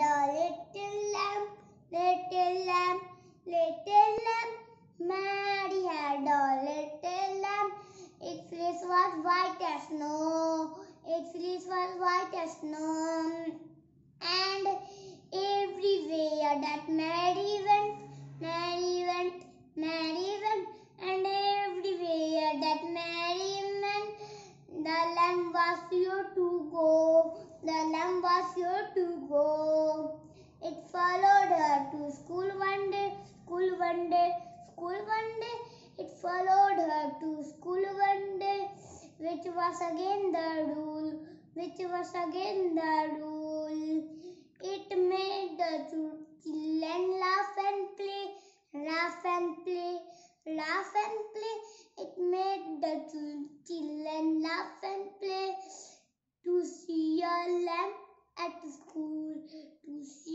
had a little lamb, little lamb, little lamb. Mary had a little lamb. Its fleece was white as snow. Its fleece was white as snow. And everywhere that Mary went, Mary went, Mary went. And everywhere that Mary went, the lamb was sure to go. The lamb was sure to go. It followed her to school one day, school one day, school one day. It followed her to school one day, which was again the rule, which was again the rule. It made the children laugh and play, laugh and play, laugh and play. It made the children laugh and play to see a lamb at school, to see